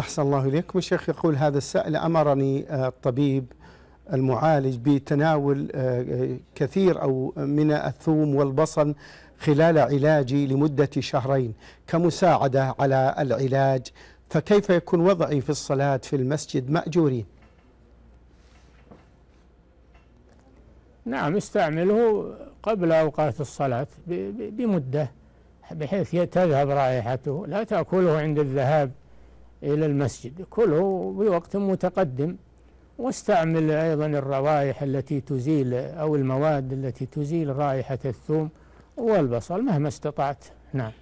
أحسن الله إليكم الشيخ يقول هذا السائل أمرني آه، الطبيب المعالج بتناول آه، كثير أو من الثوم والبصل خلال علاجي لمدة شهرين كمساعدة على العلاج فكيف يكون وضعي في الصلاة في المسجد مأجورين نعم استعمله قبل أوقات الصلاة بمدة بحيث تذهب رائحته لا تأكله عند الذهاب إلى المسجد كله بوقت متقدم واستعمل أيضا الروائح التي تزيل أو المواد التي تزيل رائحة الثوم والبصل مهما استطعت نعم